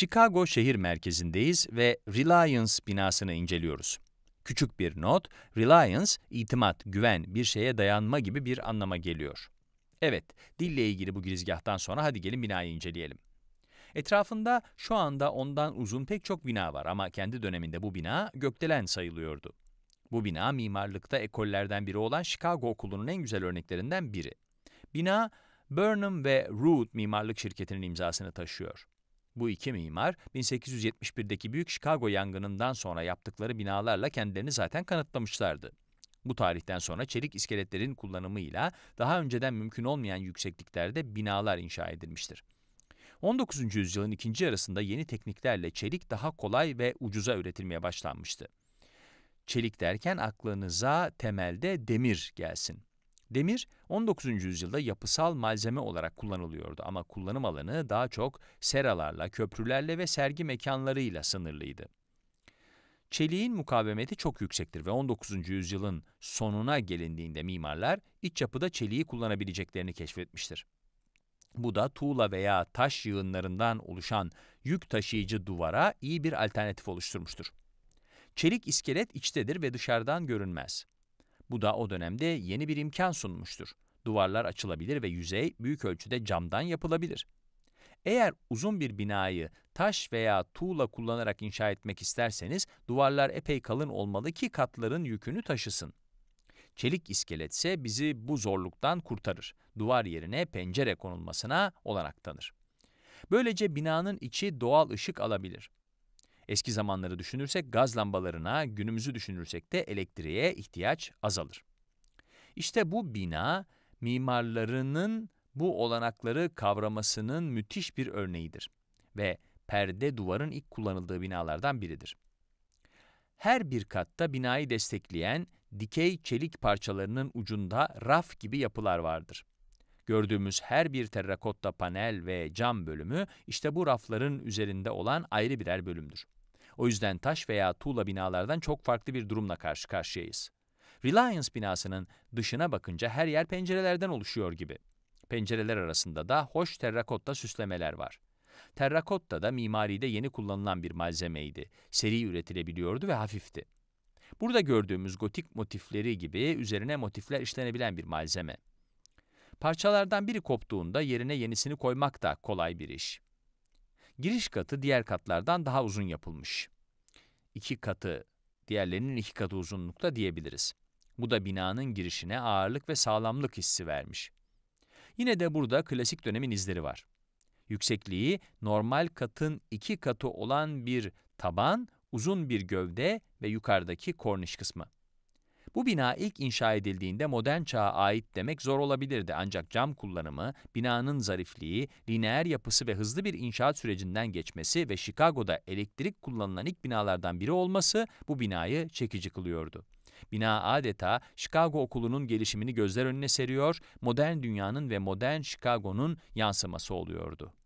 Chicago şehir merkezindeyiz ve Reliance binasını inceliyoruz. Küçük bir not, Reliance, itimat, güven, bir şeye dayanma gibi bir anlama geliyor. Evet, dille ilgili bu girizgahtan sonra hadi gelin binayı inceleyelim. Etrafında şu anda ondan uzun pek çok bina var ama kendi döneminde bu bina gökdelen sayılıyordu. Bu bina mimarlıkta ekollerden biri olan Chicago Okulu'nun en güzel örneklerinden biri. Bina, Burnham ve Root mimarlık şirketinin imzasını taşıyor. Bu iki mimar 1871'deki Büyük Chicago yangınından sonra yaptıkları binalarla kendilerini zaten kanıtlamışlardı. Bu tarihten sonra çelik iskeletlerin kullanımıyla daha önceden mümkün olmayan yüksekliklerde binalar inşa edilmiştir. 19. yüzyılın ikinci yarısında yeni tekniklerle çelik daha kolay ve ucuza üretilmeye başlanmıştı. Çelik derken aklınıza temelde demir gelsin. Demir 19. yüzyılda yapısal malzeme olarak kullanılıyordu ama kullanım alanı daha çok seralarla, köprülerle ve sergi mekanlarıyla sınırlıydı. Çeliğin mukavemeti çok yüksektir ve 19. yüzyılın sonuna gelindiğinde mimarlar iç yapıda çeliği kullanabileceklerini keşfetmiştir. Bu da tuğla veya taş yığınlarından oluşan yük taşıyıcı duvara iyi bir alternatif oluşturmuştur. Çelik iskelet içtedir ve dışarıdan görünmez. Bu da o dönemde yeni bir imkan sunmuştur. Duvarlar açılabilir ve yüzey büyük ölçüde camdan yapılabilir. Eğer uzun bir binayı taş veya tuğla kullanarak inşa etmek isterseniz duvarlar epey kalın olmalı ki katların yükünü taşısın. Çelik iskeletse bizi bu zorluktan kurtarır. Duvar yerine pencere konulmasına olanak tanır. Böylece binanın içi doğal ışık alabilir. Eski zamanları düşünürsek gaz lambalarına, günümüzü düşünürsek de elektriğe ihtiyaç azalır. İşte bu bina mimarlarının bu olanakları kavramasının müthiş bir örneğidir ve perde duvarın ilk kullanıldığı binalardan biridir. Her bir katta binayı destekleyen dikey çelik parçalarının ucunda raf gibi yapılar vardır. Gördüğümüz her bir terrakotta panel ve cam bölümü işte bu rafların üzerinde olan ayrı birer bölümdür. O yüzden taş veya tuğla binalardan çok farklı bir durumla karşı karşıyayız. Reliance binasının dışına bakınca her yer pencerelerden oluşuyor gibi. Pencereler arasında da hoş terrakotta süslemeler var. Terrakotta da mimaride yeni kullanılan bir malzemeydi. Seri üretilebiliyordu ve hafifti. Burada gördüğümüz gotik motifleri gibi üzerine motifler işlenebilen bir malzeme. Parçalardan biri koptuğunda yerine yenisini koymak da kolay bir iş. Giriş katı diğer katlardan daha uzun yapılmış. İki katı, diğerlerinin iki katı uzunlukta diyebiliriz. Bu da binanın girişine ağırlık ve sağlamlık hissi vermiş. Yine de burada klasik dönemin izleri var. Yüksekliği normal katın iki katı olan bir taban, uzun bir gövde ve yukarıdaki korniş kısmı. Bu bina ilk inşa edildiğinde modern çağa ait demek zor olabilirdi ancak cam kullanımı, binanın zarifliği, lineer yapısı ve hızlı bir inşaat sürecinden geçmesi ve Chicago'da elektrik kullanılan ilk binalardan biri olması bu binayı çekici kılıyordu. Bina adeta Chicago okulunun gelişimini gözler önüne seriyor, modern dünyanın ve modern Chicago'nun yansıması oluyordu.